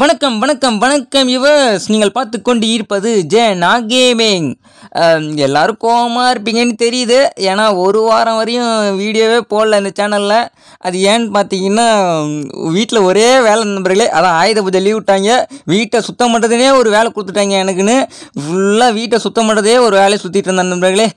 வணக்கம் வணக்கம் வணக்கம் யுவர்ஸ் நீங்கள் பார்த்து கொண்டு இருப்பது ஜே நான் கேமிங் எல்லோரும் கோபமாக இருப்பீங்கன்னு தெரியுது ஏன்னா ஒரு வாரம் வரையும் வீடியோவே போடல இந்த சேனலில் அது ஏன்னு பார்த்தீங்கன்னா வீட்டில் ஒரே வேலை நண்பர்களே அதான் ஆயுத பூஜை லீவ் விட்டாங்க வீட்டை சுத்தம் பண்ணுறதுனே ஒரு வேலை கொடுத்துட்டாங்க எனக்குன்னு ஃபுல்லாக வீட்டை சுத்தம் பண்ணுறதே ஒரு வேலையை சுற்றிட்டு இருந்தேன் நண்பர்களே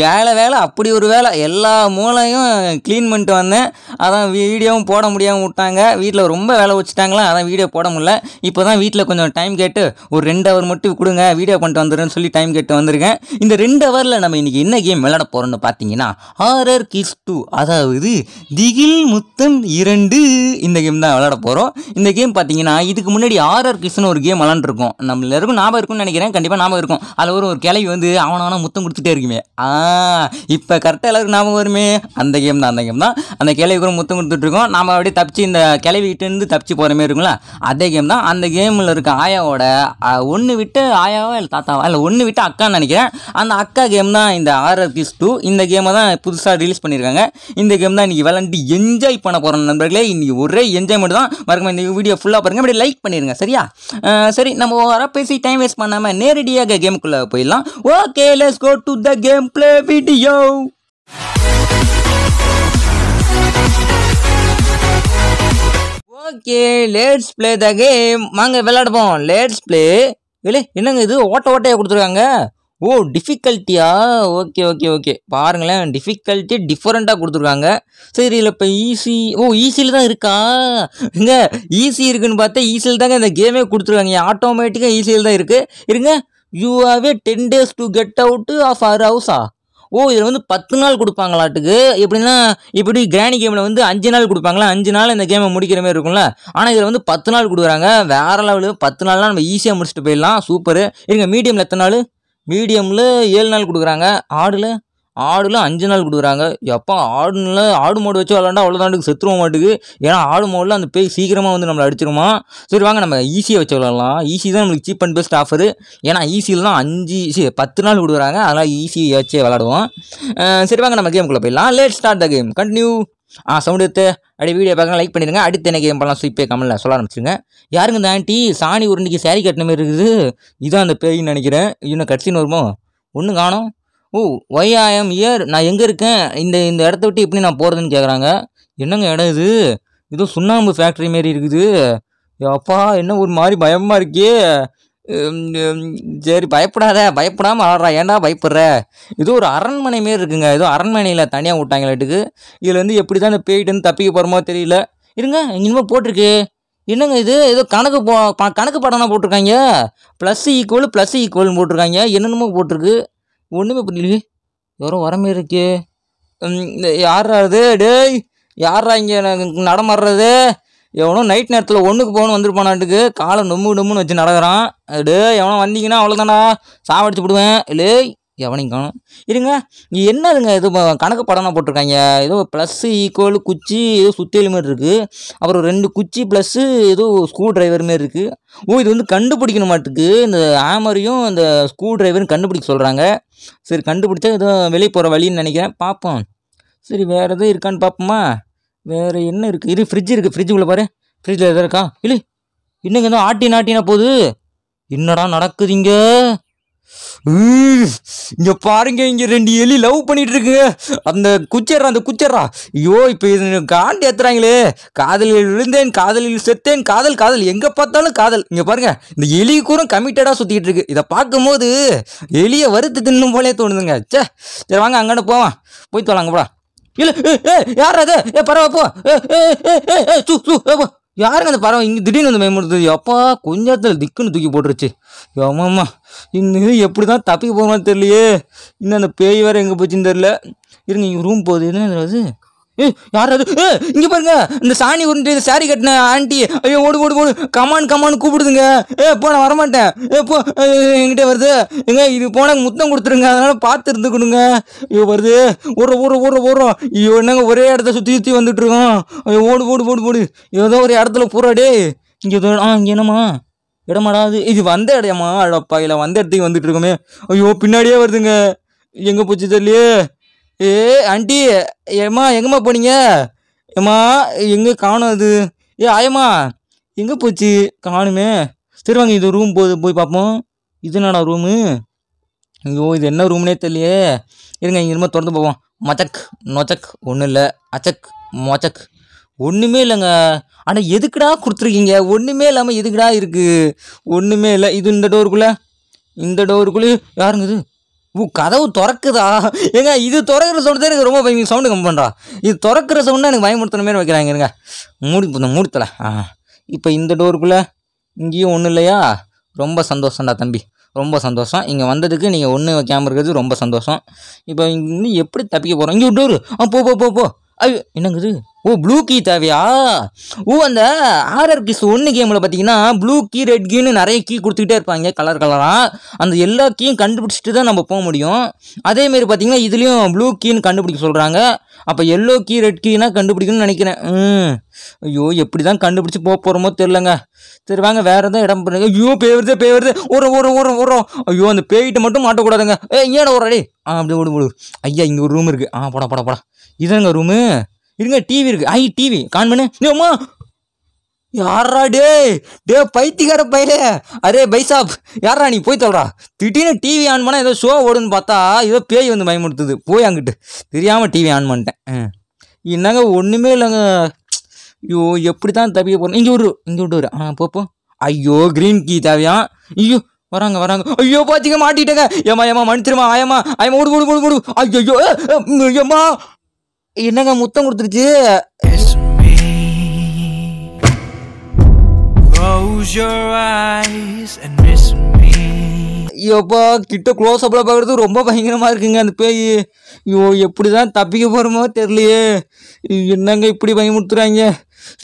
வேலை வேலை அப்படி ஒரு வேலை எல்லா மூளையும் க்ளீன் பண்ணிட்டு வந்தேன் அதான் வீடியோவும் போட முடியாமல் விட்டாங்க வீட்டில் ரொம்ப வேலை வச்சுட்டாங்களா அதான் வீடியோ போட முடியல இப்போ தான் வீட்டில் கொஞ்சம் டைம் கேட்டு ஒரு ரெண்டு ஹவர் மட்டும் கொடுங்க வீடியோ பண்ணிட்டு வந்துடுறேன்னு சொல்லி டைம் கேட்டு வந்திருக்கேன் இந்த ரெண்டு ஹவரில் நம்ம இன்னைக்கு என்ன கேம் விளையாட போகிறோம்னு பார்த்தீங்கன்னா ஹாரர் கிஸ் டூ அதாவது திகில் முத்தம் இரண்டு இந்த கேம் தான் விளையாட போகிறோம் இந்த கேம் பார்த்தீங்கன்னா இதுக்கு முன்னாடி ஆர்ஆர் கிஸ்னு ஒரு கேம் விளாண்டுருக்கோம் நம்ம எல்லாருக்கும் ஞாபகம் இருக்கும்னு நினைக்கிறேன் கண்டிப்பாக ஞாபகம் இருக்கும் அதில் ஒரு ஒரு கிளவி வந்து அவனவன முத்தம் கொடுத்துட்டே இருக்குமே ஆ இப்போ கரெக்டாக எல்லாருக்கும் ஞாபகம் வருமே அந்த கேம் தான் அந்த கேம் தான் அந்த கிளவி கூட முத்தம் கொடுத்துட்ருக்கோம் நாம் அப்படியே தப்பிச்சு இந்த இருந்து தப்பிச்சு போகிற மாதிரி இருக்குங்களா அதே கேம் தான் அந்த கேமில் இருக்க ஆயாவோட ஒன்று விட்டு ஆயாவா இல்லை தாத்தாவா இல்லை ஒன்று விட்டு அக்கான்னு நினைக்கிறேன் அந்த அக்கா கேம் தான் இந்த ஆர்ஆர் கிஸ் டூ இந்த கேமை தான் புதுசாக ரிலீஸ் பண்ணியிருக்காங்க இந்த கேம் தான் இன்றைக்கி விளாண்டு என்ஜாய் பண்ண போகிறோம் நண்பர்களே இன்றைக்கி ஒரே என்ஜாய்மெண்ட் தான் மறக்க இந்த வீடியோ ஃபுல்லாக பாருங்கள் அப்படியே லைக் பண்ணிடுங்க சரியா சரி நம்ம ஓவராக பேசி டைம் வேஸ்ட் பண்ணாமல் நேரடியாக கேமுக்குள்ளே போயிடலாம் okay let's go to the game play video okay let's play the game வாங்க விளையாடுவோம் லேட்ஸ் ப்ளே இல்லை என்னங்க இது ஓட்ட ஓட்டையாக கொடுத்துருக்காங்க ஓ டிஃபிகல்ட்டியா ஓகே ஓகே ஓகே பாருங்களேன் டிஃபிகல்ட்டி டிஃப்ரெண்ட்டாக கொடுத்துருக்காங்க சரி இல்லை இப்போ ஈஸி ஓ ஈஸியில் தான் இருக்கா இங்க ஈஸி இருக்குன்னு பார்த்தா ஈஸியில் தாங்க இந்த கேமே கொடுத்துருக்காங்க ஆட்டோமேட்டிக்காக ஈஸியில் தான் இருக்குது இருங்க you have a ten days to get out of our ஹவுஸா ஓ இதில் வந்து பத்து நாள் கொடுப்பாங்களாட்டுக்கு எப்படின்னா இப்படி கிராணி கேமில் வந்து அஞ்சு நாள் கொடுப்பாங்களா அஞ்சு நாள் இந்த கேமை முடிக்கிற மாதிரி இருக்கும்ல ஆனால் இதில் வந்து பத்து நாள் கொடுக்குறாங்க வேறு லெவலு பத்து நாள்லாம் நம்ம ஈஸியாக முடிச்சுட்டு போயிடலாம் சூப்பர் இருங்க மீடியமில் எத்தனை நாள் மீடியமில் ஏழு நாள் கொடுக்குறாங்க ஆடில் ஆடுல அஞ்சு நாள் கொடுக்குறாங்க எப்போ ஆடுல ஆடு மாடு வச்சு விளாண்டா அவ்வளோதாண்டுக்கு செத்துருவோம் மாட்டுக்கு ஏன்னா ஆடு மாடில் அந்த பேய் சீக்கிரமாக வந்து நம்மளை அடிச்சிருமா சரி வாங்க நம்ம ஈஸியாக e வச்சு விளாட்லாம் ஈஸி e தான் நம்மளுக்கு சீப் அண்ட் பெஸ்ட் ஆஃபரு ஏன்னா e தான் அஞ்சு சரி பத்து நாள் கொடுக்குறாங்க அதனால் ஈஸி வச்சு விளாடுவோம் சரி வாங்க நம்ம கேம்குள்ளே போயிடலாம் let start the game continue ஆ சவுண்டு எடுத்து அப்படியே வீடியோ பார்க்கலாம் லைக் பண்ணிடுங்க அடுத்து என்ன கேம் பண்ணலாம் ஸ்விப்பே கமலில் சொல்ல ஆரம்பிச்சுங்க யாருங்க இந்த ஆண்டி சாணி உருண்டிக்கு சேரீ கட்டின மாதிரி இருக்குது இதுதான் அந்த பேயின்னு நினைக்கிறேன் இன்னும் கட்சின்னு வருமோ ஒன்றும் காணும் oh why I am here நான் எங்கே இருக்கேன் இந்த இந்த இடத்த விட்டு எப்படி நான் போகிறதுன்னு கேட்குறாங்க என்னங்க இடம் இது இதுவும் சுண்ணாம்பு ஃபேக்ட்ரி மாரி இருக்குது அப்பா என்ன ஒரு மாதிரி பயமாக இருக்கே சரி பயப்படாத பயப்படாமல் ஆடுறா ஏன்டா பயப்படுற ஏதோ ஒரு அரண்மனை மாரி இருக்குங்க ஏதோ அரண்மனையில் தனியாக விட்டாங்களாட்டுக்கு இதுலேருந்து எப்படி தான் இந்த பேய்ட்டுன்னு தப்பிக்க போகிறமோ தெரியல இருங்க இனிமேல் போட்டிருக்கு என்னங்க இது ஏதோ கணக்கு போ கணக்கு படம்னா போட்டிருக்காங்க ப்ளஸ் ஈக்குவல் ப்ளஸ் ஈக்குவல்னு போட்டிருக்காங்க என்னென்னமோ போட்டிருக்கு ஒன்றுமே புரியலையே யாரோ வர மாதிரி இருக்கே யாரா டேய் யாரா இங்கே நடமாடுறது எவனோ நைட் நேரத்தில் ஒன்றுக்கு போகணும் வந்திருப்பானாட்டுக்கு காலை நொம்பு நொம்புன்னு வச்சு நடக்கிறான் டேய் எவனோ வந்தீங்கன்னா அவ்வளோதானா சாவடிச்சு விடுவேன் இல்லை கவனிக்கணும் இருங்க இங்கே என்னதுங்க இது கணக்கு படம் போட்டிருக்காங்க ஏதோ ப்ளஸ்ஸு ஈக்குவல் குச்சி ஏதோ சுத்தியல் மாதிரி இருக்குது அப்புறம் ரெண்டு குச்சி ப்ளஸ்ஸு ஏதோ ஸ்க்ரூ ட்ரைவர் மாரி இருக்குது ஓ இது வந்து கண்டுபிடிக்கணும் மாட்டுக்கு இந்த ஆமரையும் இந்த ஸ்க்ரூ ட்ரைவரும் கண்டுபிடிக்க சொல்கிறாங்க சரி கண்டுபிடிச்சா எதுவும் வெளியே போகிற வழின்னு நினைக்கிறேன் பார்ப்போம் சரி வேறு எதுவும் இருக்கான்னு பார்ப்போமா வேறு என்ன இருக்குது இது ஃப்ரிட்ஜ் இருக்குது ஃப்ரிட்ஜ் உள்ள பாரு ஃப்ரிட்ஜில் எதாவது இருக்கா இல்லை இன்னும் எதுவும் ஆட்டி நாட்டினா போகுது என்னடா நடக்குதுங்க இங்க பாருங்க இங்கே ரெண்டு எலி லவ் பண்ணிட்டு இருக்குங்க அந்த குச்சர்ரா அந்த குச்சர்ரா ஐயோ இப்போ இது காண்டி ஏத்துறாங்களே காதலில் விழுந்தேன் காதலில் செத்தேன் காதல் காதல் எங்கே பார்த்தாலும் காதல் இங்கே பாருங்க இந்த எலி கூட கமிட்டடா சுற்றிக்கிட்டு இருக்கு இதை பார்க்கும்போது எலியை வருத்து தின்னும் போலே தோணுதுங்க சே சரி வாங்க அங்கே போவோம் போய் தோலாங்க போடா இல்லை ஏ யார் அது ஏ பரவாயில்ல போ ஏ ஏ ஏ ஏ போ யாருங்க அந்த பறவை இங்கே திடீர்னு வந்து மேம்படுத்துது எப்பா கொஞ்ச நேரத்தில் திக்குன்னு தூக்கி போட்டுருச்சு ஆமாம்மா இந்த இது எப்படி தான் தப்பிக்க போகணும்னு தெரியலையே இன்னும் அந்த பேய் வேறு எங்கே போச்சுன்னு தெரில இருங்க இங்கே ரூம் போகுது என்ன அது யாராவது இங்க இங்கே பாருங்க இந்த சாணி உருண்டு இந்த சாரி கட்டின ஆண்டி ஐயோ ஓடு ஓடு ஓடு கமான் கமான் கூப்பிடுதுங்க ஏ போ நான் வரமாட்டேன் ஏ போ என்கிட்ட வருது எங்க இது போனால் முத்தம் கொடுத்துருங்க அதனால பார்த்து இருந்துக்கணுங்க ஐயோ வருது ஒரு ஓடுற ஓடுற ஓடுறோம் ஐயோ என்னங்க ஒரே இடத்த சுற்றி சுற்றி வந்துட்டு இருக்கோம் ஐயோ ஓடு ஓடு ஓடு ஓடு ஏதோ ஒரு இடத்துல போகிறாடே இங்கே ஆ இங்கே என்னம்மா இடமாடாது இது வந்த இடையம்மா அழப்பா இல்லை வந்த இடத்துக்கு வந்துட்டு இருக்கோமே ஐயோ பின்னாடியே வருதுங்க எங்கே போச்சு தெரியலையே ஏ ஆண்டி ஏம்மா எங்கம்மா போனீங்க ஏம்மா எங்கே காணும் அது ஏ ஆயம்மா எங்கே போச்சு காணுமே சரி வாங்க இது ரூம் போது போய் பார்ப்போம் இது என்னடா ரூமு ஐயோ இது என்ன ரூம்னே தெரியலையே இருங்க இங்கே ரொம்ப திறந்து போவோம் மச்சக் நொச்சக் ஒன்றும் இல்லை அச்சக் மொச்சக் ஒன்றுமே இல்லைங்க ஆனால் எதுக்குடா கொடுத்துருக்கீங்க ஒன்றுமே இல்லாமல் எதுக்குடா இருக்குது ஒன்றுமே இல்லை இது இந்த டோருக்குள்ளே இந்த டோருக்குள்ளே யாருங்க இது ஓ கதவு திறக்குதா ஏங்க இது திறக்கிற சவுண்டு தான் எனக்கு ரொம்ப பயம் சவுண்டு கம்மி பண்ணுறா இது திறக்கிற சவுண்டாக எனக்கு பயமுறுத்தின மாரி வைக்கிறாங்க இருங்க மூடி இந்த மூடித்தல ஆ இப்போ இந்த டோருக்குள்ளே இங்கேயும் ஒன்றும் இல்லையா ரொம்ப சந்தோஷம்டா தம்பி ரொம்ப சந்தோஷம் இங்கே வந்ததுக்கு நீங்கள் ஒன்று வைக்காமல் இருக்கிறது ரொம்ப சந்தோஷம் இப்போ இங்கே எப்படி தப்பிக்க போகிறோம் இங்கே ஒரு டோரு ஆ போ போ போ போ ஐயோ என்னங்குது ஓ ப்ளூ கீ தேவையா ஓ அந்த ஆர்ஆர் கீஸ் ஒன்று கேமில் பார்த்தீங்கன்னா ப்ளூ கீ ரெட் கீன்னு நிறைய கீ கொடுத்துக்கிட்டே இருப்பாங்க கலர் கலராக அந்த எல்லா கீயும் கண்டுபிடிச்சிட்டு தான் நம்ம போக முடியும் அதேமாரி பார்த்தீங்கன்னா இதுலேயும் ப்ளூ கீன்னு கண்டுபிடிக்க சொல்கிறாங்க அப்போ எல்லோ கீ ரெட் கீனால் கண்டுபிடிக்கணும்னு நினைக்கிறேன் ம் ஐயோ எப்படி தான் கண்டுபிடிச்சி போக போகிறோமோ தெரிலங்க தெரிவாங்க வேறு எதாவது இடம் பண்ணுங்க ஐயோ பேய் வருது பேய் வருது ஒரு ஒரு ஒரு ஒரு ஐயோ அந்த பேய்கிட்ட மட்டும் மாட்டக்கூடாதுங்க ஏ ஏன்னா ஒரு அடி ஆ அப்படியே ஓடு ஓடு ஐயா இங்கே ஒரு ரூம் இருக்குது ஆ போடா போடா போடா இதுதாங்க ரூமு இருங்க டிவி இருக்கு ஐ டிவி கான் அம்மா யாரா டே டே பைத்தியக்கார பையலே அரே பைசாப் யாரா நீ போய் தொல்றா திடீர்னு டிவி ஆன் பண்ணால் ஏதோ ஷோ ஓடுன்னு பார்த்தா ஏதோ பேய் வந்து பயமுடுத்துது போய் அங்கிட்டு தெரியாமல் டிவி ஆன் பண்ணிட்டேன் என்னங்க ஒன்றுமே இல்லைங்க ஐயோ எப்படி தான் தப்பிக்க போகிறோம் இங்கே விடு இங்கே விட்டு ஆ போப்போம் ஐயோ க்ரீன் கீ தேவையாம் ஐயோ வராங்க வராங்க ஐயோ பாத்திங்க மாட்டிட்டேங்க ஏமா ஏமா மன்னிச்சிருமா ஆயம்மா ஆயம்மா ஓடு ஓடு ஓடு ஓடு ஐயோ ஏம்மா என்னங்க முத்தம் கொடுத்துருச்சு ஐயோப்பா கிட்ட க்ளோஸ் அப்பில் பார்க்குறது ரொம்ப பயங்கரமாக இருக்குங்க அந்த பேய் ஐயோ எப்படி தான் தப்பிக்க போகிறோமோ தெரியலையே என்னங்க இப்படி பயமுறுத்துறாங்க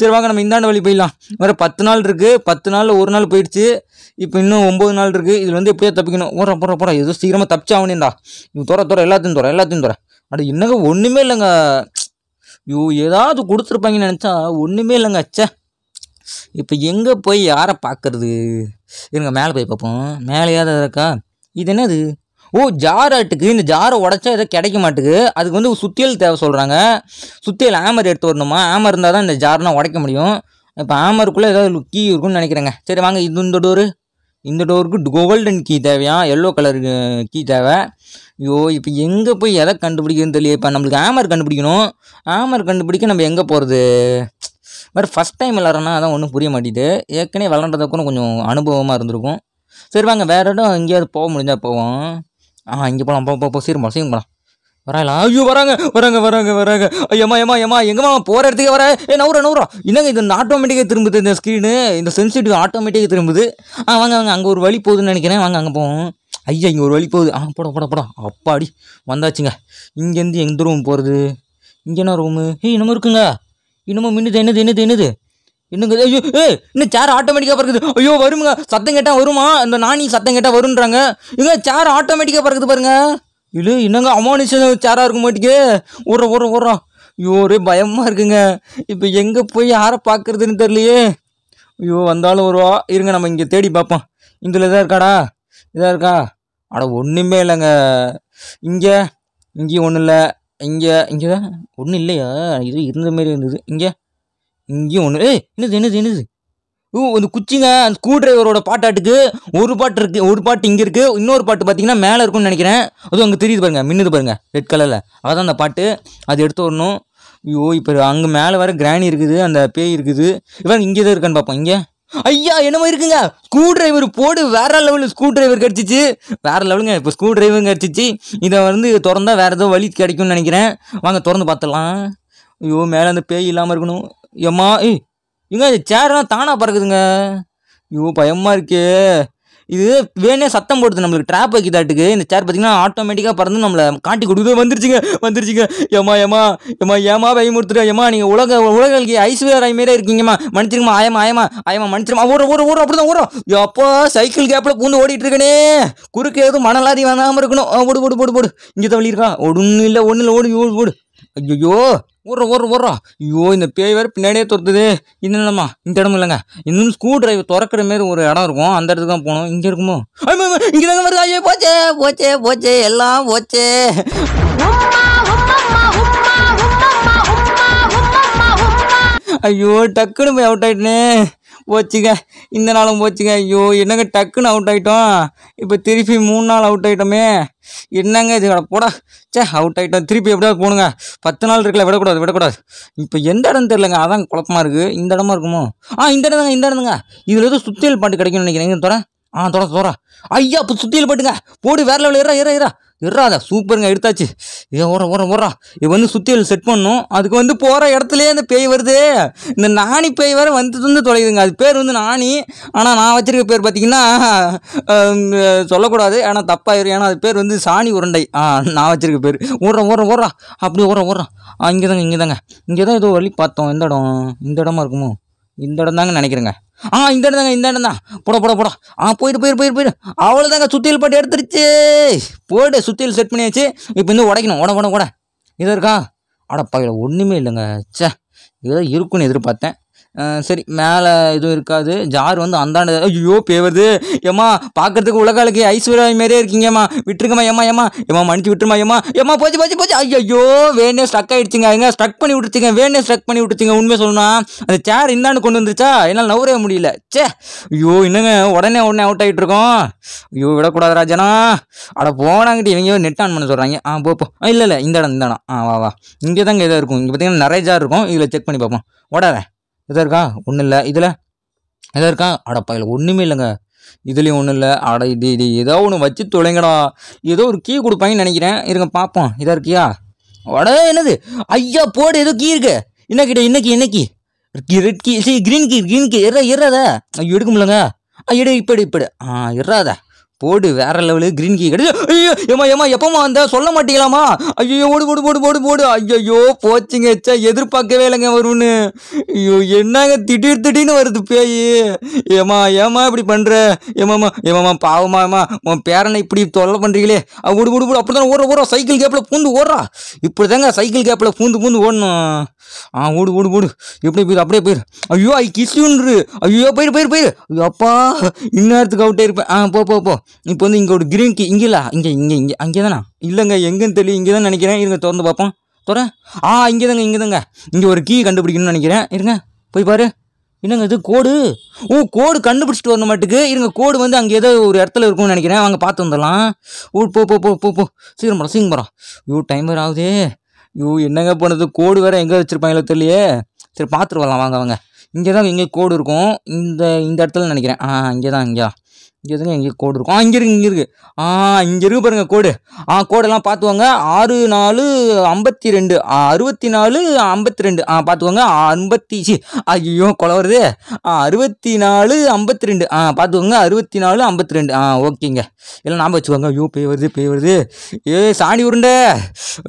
சரி வாங்க நம்ம இந்தாண்ட வழி போயிடலாம் வேறு பத்து நாள் இருக்குது பத்து நாளில் ஒரு நாள் போயிடுச்சு இப்போ இன்னும் ஒம்பது நாள் இருக்குது இதில் வந்து எப்படியா தப்பிக்கணும் போகிறோம் போகிறோம் போகிறோம் ஏதோ சீக்கிரமாக அவனேண்டா இவன் தோற தோற எல்லாத்தையும் தோற எல்லாத்தையும் தோற அட என்னங்க ஒன்றுமே இல்லைங்க ஐயோ ஏதாவது கொடுத்துருப்பாங்கன்னு நினச்சா ஒன்றுமே இல்லைங்க அச்சா இப்போ எங்கே போய் யாரை பார்க்குறது இருங்க மேலே போய் பார்ப்போம் மேலேயாவது இருக்கா இது என்னது ஓ ஜார் ஆட்டுக்கு இந்த ஜாரை உடச்சா எதோ கிடைக்க மாட்டுக்கு அதுக்கு வந்து சுத்தியல் தேவை சொல்கிறாங்க சுத்தியல் ஆமர் எடுத்து வரணுமா ஆமர் இருந்தால் தான் இந்த ஜார்னால் உடைக்க முடியும் இப்போ ஆமருக்குள்ளே ஏதாவது கீ இருக்குன்னு நினைக்கிறேங்க சரி வாங்க இது இந்த டோரு இந்த டோருக்கு கோல்டன் கீ தேவையா எல்லோ கலர் கீ தேவை ஐயோ இப்போ எங்கே போய் எதை கண்டுபிடிக்கணும்னு தெரியல இப்போ நம்மளுக்கு ஆமர் கண்டுபிடிக்கணும் ஆமர் கண்டுபிடிக்க நம்ம எங்கே போகிறது மாதிரி ஃபஸ்ட் டைம் விளாட்றனா அதான் ஒன்றும் புரிய மாட்டேது ஏற்கனவே கூட கொஞ்சம் அனுபவமாக இருந்திருக்கும் சரி வாங்க வேறு இடம் எங்கேயாவது போக முடிஞ்சால் போவோம் ஆ இங்கே போகலாம் போ போ சீரும் போகலாம் சீரும் போகலாம் வராங்களா ஐயோ வராங்க வராங்க வராங்க வராங்க ஐயம்மா ஏமா ஏமா எங்கம்மா போகிற இடத்துக்கே வர ஏ நவுற நவுறா என்னங்க இந்த ஆட்டோமேட்டிக்காக திரும்புது இந்த ஸ்க்ரீனு இந்த சென்சிட்டிவ் ஆட்டோமேட்டிக்காக திரும்புது ஆ வாங்க வாங்க அங்கே ஒரு வழி போகுதுன்னு நினைக்கிறேன் வாங்க அங்கே போவோம் ஐயா இங்கே ஒரு வழி போகுது ஆ போட போட போட அப்பாடி வந்தாச்சுங்க இங்கேருந்து எந்த ரூம் போகிறது இங்கே என்ன ரூமு ஏய் இன்னமும் இருக்குங்க இன்னமும் மின்னுது என்னது என்னது என்னது என்னங்க ஐயோ ஏ இன்னும் சேர் ஆட்டோமேட்டிக்காக பறக்குது ஐயோ வருங்க சத்தம் கேட்டால் வருமா இந்த நாணி சத்தம் கேட்டால் வருன்றாங்க இங்கே சேர் ஆட்டோமேட்டிக்காக பறக்குது பாருங்கள் இல்லை என்னங்க அமானுஷன் சேராக இருக்க மாட்டேங்க விட்றோம் விட்றோம் விட்றோம் ஐயோ ஒரே பயமாக இருக்குங்க இப்போ எங்கே போய் யாரை பார்க்குறதுன்னு தெரியலையே ஐயோ வந்தாலும் வருவா இருங்க நம்ம இங்கே தேடி பார்ப்போம் இதில் இதாக இருக்காடா இதாக இருக்கா அட ஒன்றுமே இல்லைங்க இங்கே இங்கேயும் ஒன்றும் இல்லை இங்கே இங்கே தான் ஒன்றும் இல்லையா இது இருந்த மாதிரி இருந்தது இங்கே இங்கேயும் ஒன்று ஏ என்னது என்னது என்னது இந்த குச்சிங்க அந்த ஸ்க்ரூ டிரைவரோட பாட்டாட்டுக்கு ஒரு பாட்டு இருக்குது ஒரு பாட்டு இங்கே இருக்குது இன்னொரு பாட்டு பார்த்தீங்கன்னா மேலே இருக்கும்னு நினைக்கிறேன் அதுவும் அங்கே தெரியுது பாருங்கள் மின்னுது பாருங்கள் ரெட் கலரில் அதான் அந்த பாட்டு அது எடுத்து வரணும் ஐயோ இப்போ அங்கே மேலே வர கிராணி இருக்குது அந்த பேய் இருக்குது இவன் இங்கே தான் இருக்கான்னு பார்ப்போம் இங்கே ஐயா என்னமோ இருக்குங்க ஸ்க்ரூ டிரைவர் போடு வேற லெவலில் ஸ்க்ரூ டிரைவர் கிடச்சிச்சு வேற லெவலுங்க இப்போ ஸ்க்ரூ டிரைவரும் கிடச்சிச்சு இதை வந்து திறந்தா வேறு ஏதோ வழி கிடைக்கும்னு நினைக்கிறேன் வாங்க திறந்து பார்த்துடலாம் ஐயோ மேலே அந்த பேய் இல்லாமல் இருக்கணும் எம்மா ஏய் இங்க இந்த சேர்லாம் தானாக பறக்குதுங்க ஐயோ பயமாக இருக்கே இது வேணே சத்தம் போடுது நம்மளுக்கு ட்ராப் வைக்க தாட்டுக்கு இந்த சேர் பார்த்தீங்கன்னா ஆட்டோமேட்டிக்காக பறந்து நம்மளை காட்டி கொடுக்குது வந்துருச்சுங்க வந்துருச்சுங்க ஏமா ஏமா ஏமா ஏமா பயமுறுத்துட்டு ஏமா நீங்கள் உலக உலகளுக்கு வேறு மாரி இருக்கீங்கம்மா மன்னிச்சிருமா ஆயமா ஆயமா ஆயமா மன்னிச்சிருமா ஓட ஓட ஓட அப்படி தான் ஓடும் எப்போ சைக்கிள் கேப்பில் பூந்து ஓடிட்டு இருக்கனே குறுக்கு எதுவும் மணலாதி வாங்காமல் இருக்கணும் ஓடு போடு போடு போடு இங்கே தான் வழி இருக்கா ஒன்றும் இல்லை ஒன்றும் இல்லை ஓடு ஓடு ஓடு ஐயோ ஒரு ஒரு ஓடுறா ஐயோ இந்த பேய் வேறு பின்னாடியே துரத்துது இது இல்லைம்மா இந்த இடம் இல்லைங்க இன்னும் ஸ்க்ரூ டிரைவர் திறக்கிற மாரி ஒரு இடம் இருக்கும் அந்த இடத்துக்கு தான் போகணும் இங்கே இருக்குமோ இங்கே தாங்க வருது ஐயோ போச்சே போச்சே போச்சே எல்லாம் போச்சே ஐயோ டக்குன்னு போய் அவுட் ஆயிட்டுனே போச்சுங்க இந்த நாளும் போச்சுங்க ஐயோ என்னங்க டக்குன்னு அவுட் ஆகிட்டோம் இப்போ திருப்பி மூணு நாள் அவுட் ஆகிட்டோமே என்னங்க இது போட சே அவுட் ஆகிட்டோம் திருப்பி எப்படியாவது போகணுங்க பத்து நாள் இருக்கல விடக்கூடாது விடக்கூடாது இப்போ எந்த இடம் தெரிலங்க அதான் குழப்பமாக இருக்குது இந்த இடமா இருக்குமோ ஆ இந்த இடம் தாங்க இந்த இடம்ங்க இதில் எதுவும் சுத்தியல் பாட்டு கிடைக்கும்னு நினைக்கிறேன் தோற ஆ தோற தோற ஐயா இப்போ சுத்தியல் பாட்டுங்க போடு வேற லெவலில் ஏறா ஏறா ஏறா இறாத சூப்பருங்க எடுத்தாச்சு ஏன் ஓரம் ஓரம் ஓரா இது வந்து சுத்தியல் செட் பண்ணும் அதுக்கு வந்து போகிற இடத்துலேயே அந்த பேய் வருது இந்த நாணி பேய் வேறு வந்து வந்து தொலைதுங்க அது பேர் வந்து நாணி ஆனால் நான் வச்சுருக்க பேர் பார்த்திங்கன்னா சொல்லக்கூடாது ஏன்னா தப்பாயிரும் ஏன்னா அது பேர் வந்து சாணி உருண்டை ஆ நான் வச்சுருக்க பேர் ஓடுற ஓடுற ஓடுறா அப்படி ஓடுற ஓடுறா இங்கே தாங்க இங்கே தாங்க இங்கே தான் ஏதோ வழி பார்த்தோம் இந்த இடம் இந்த இடமா இருக்குமோ இந்த இடம் தாங்க நினைக்கிறேங்க ஆ இந்த இடம் தாங்க இந்த இடம் தான் போட போட போட ஆ போயிட்டு போயிட்டு போயிட்டு போயிட்டு அவ்வளோ தாங்க சுத்தியில் பாட்டு எடுத்துருச்சு போயிட்டு சுத்தியில் செட் பண்ணியாச்சு இப்போ இந்த உடைக்கணும் உட உட உட இது இருக்கா அட இல்லை ஒன்றுமே இல்லைங்க சே இதெல்லாம் இருக்குன்னு எதிர்பார்த்தேன் சரி மேலே எதுவும் இருக்காது ஜார் வந்து அந்தாண்டு ஐயோ பேவருது ஏமா பார்க்குறதுக்கு உலகாலுக்கு ஐஸ்வர்யா மாரியே இருக்கீங்கம்மா விட்டுருங்கம்மா ஏமா ஏமா ஏமா மன்னிச்சு விட்டுருமா ஏமா ஏமா போச்சு போச்சு போச்சு ஐயோ வேணே ஸ்டக் ஆகிடுச்சிங்க எங்க ஸ்டக் பண்ணி விட்டுருச்சிங்க வேணே ஸ்டக் பண்ணி விட்டுருச்சிங்க உண்மையை சொல்லணும் அந்த சேர் இந்தாண்டு கொண்டு வந்துருச்சா என்னால் நவரவே முடியல சே ஐயோ இன்னுங்க உடனே உடனே அவுட் ஆகிட்டு இருக்கோம் ஐயோ விடக்கூடாது ராஜனா அட போனாங்கிட்டு இவங்க நெட் ஆன் பண்ண சொல்கிறாங்க ஆ போ இல்லை இல்லை இந்த இடம் இந்த இடம் ஆ வா வா இங்கே தாங்க இதாக இருக்கும் இங்கே பார்த்தீங்கன்னா நிறைய ஜார் இருக்கும் இதில் செக் பண்ணி பார்ப்போம் ஓடாத இதாக இருக்கா ஒன்றும் இல்லை இதில் இதாக இருக்கா அடப்பா இல்லை ஒன்றுமே இல்லைங்க இதுலேயும் ஒன்றும் இல்லை அட இது இது ஏதோ ஒன்று வச்சு தொலைங்கடா ஏதோ ஒரு கீ கொடுப்பாங்கன்னு நினைக்கிறேன் இருங்க பார்ப்போம் இதாக இருக்கியா அட என்னது ஐயா போடு ஏதோ கீ இருக்கு என்ன கிட்ட இன்னைக்கு இன்னைக்கு ரெட் கீ சரி க்ரீன் கீ க்ரீன் கீ இற இறத எடுக்க முடியலங்க எடு இப்படி இப்படி ஆ இறாத போடு வேற லெவலு க்ரீன் கீ கிடைச்சு ஐயோ ஏமா ஏமா எப்பமா வந்த சொல்ல மாட்டீங்களாமா ஐயோ ஓடு போடு போடு போடு போடு ஐயோ போச்சுங்க எச்சா எதிர்பார்க்கவே இல்லைங்க வரும்னு ஐயோ என்னங்க திடீர் திடீர்னு வருது பேய் ஏமா ஏமா இப்படி பண்ணுற ஏமாமா ஏமாமா பாவமா ஏமா உன் பேரனை இப்படி தொல்லை பண்ணுறீங்களே விடு விடு விடு அப்படி தானே ஓடுற ஓடுற சைக்கிள் கேப்பில் பூந்து ஓடுறா இப்படி தாங்க சைக்கிள் கேப்பில் பூந்து பூந்து ஓடணும் ஆ ஓடு ஓடு ஓடு எப்படி போயிரு அப்படியே போயிரு ஐயோ ஐ கிசுன்று ஐயோ போயிரு போயிரு போயிரு அப்பா இந்நேரத்துக்கு அவுட்டே இருப்பேன் ஆ போ போ போ இப்போ வந்து இங்கே ஒரு கிரீன் கி இங்கே இல்லை இங்கே இங்கே இங்கே அங்கே தானே இல்லைங்க எங்கேன்னு தெரியும் இங்கே தான் நினைக்கிறேன் இருங்க திறந்து பார்ப்போம் தோற ஆ இங்கே தாங்க இங்கே தாங்க இங்கே ஒரு கீ கண்டுபிடிக்கணும்னு நினைக்கிறேன் இருங்க போய் பாரு என்னங்க இது கோடு ஓ கோடு கண்டுபிடிச்சிட்டு வரணும் மாட்டுக்கு இருங்க கோடு வந்து அங்கே ஏதோ ஒரு இடத்துல இருக்கும்னு நினைக்கிறேன் அவங்க பார்த்து வந்துடலாம் ஓ போ போ போ போ போ சீக்கிரம் போகிறோம் சீக்கிரம் போகிறோம் ஐயோ டைம் வேறு ஆகுதே ஐயோ என்னங்க போனது கோடு வேறு எங்கே வச்சுருப்பாங்களோ தெரியலையே சரி பார்த்துட்டு வரலாம் வாங்க வாங்க இங்கே தான் இங்கே கோடு இருக்கும் இந்த இந்த இடத்துல நினைக்கிறேன் ஆ இங்கே தான் இங்கே இங்கே கோடு இருக்கும் ஆ இங்கே இருக்குது இங்கே இருக்குது ஆ இங்கே இருக்குது பாருங்கள் கோடு ஆ கோடெல்லாம் பார்த்துவாங்க ஆறு நாலு ஐம்பத்தி ரெண்டு அறுபத்தி நாலு ஐம்பத்தி ரெண்டு ஆ பார்த்துக்கோங்க ஐம்பத்தி சி ஐயோ கொலை வருது ஆ அறுபத்தி நாலு ஐம்பத்தி ரெண்டு ஆ பார்த்துக்கோங்க அறுபத்தி நாலு ஐம்பத்தி ரெண்டு ஆ ஓகேங்க இல்லை நாம் வச்சுக்கோங்க ஐயோ பே வருது பே வருது ஏ சாணி உருண்ட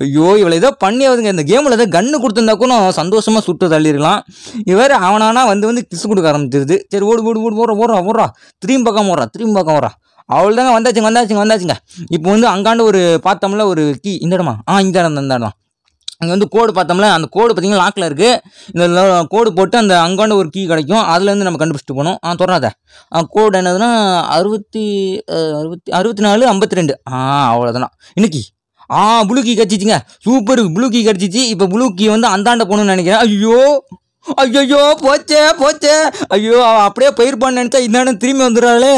ஐயோ இவ்வளோ ஏதோ பண்ணி வருதுங்க இந்த கேமில் ஏதோ கன்று கொடுத்துருந்தா கூட சந்தோஷமாக சுட்டு தள்ளிருக்கலாம் இவர் அவனானா வந்து வந்து கிஸ் கொடுக்க ஆரம்பிச்சிருது சரி ஓடு ஓடு ஓடு ஓடுறா ஓடுறா ஓடுறா திரும்பி பக்கம் ஓடுறா திரும்பி பார்க்க வரோம் தாங்க வந்தாச்சுங்க வந்தாச்சுங்க வந்தாச்சுங்க இப்போ வந்து அங்காண்ட ஒரு பார்த்தோம்ல ஒரு கீ இந்த இடமா ஆ இந்த இடம் இந்த இடம் அங்கே வந்து கோடு பார்த்தோம்ல அந்த கோடு பார்த்தீங்கன்னா லாக்கில் இருக்குது இந்த கோடு போட்டு அந்த அங்காண்ட ஒரு கீ கிடைக்கும் அதுலேருந்து நம்ம கண்டுபிடிச்சிட்டு போகணும் ஆ தொடராத கோடு என்னதுன்னா அறுபத்தி அறுபத்தி அறுபத்தி நாலு ஐம்பத்தி ரெண்டு ஆ அவ்வளோதானா இன்னைக்கு ஆ blue key super blue key இப்போ ப்ளூ கீ வந்து அந்தாண்ட போகணும்னு நினைக்கிறேன் ஐயோ ஐயோ போச்சே போச்சே ஐயோ அப்படியே பயிர் பண்ண நினச்சா இந்த திரும்பி வந்துடுறாளே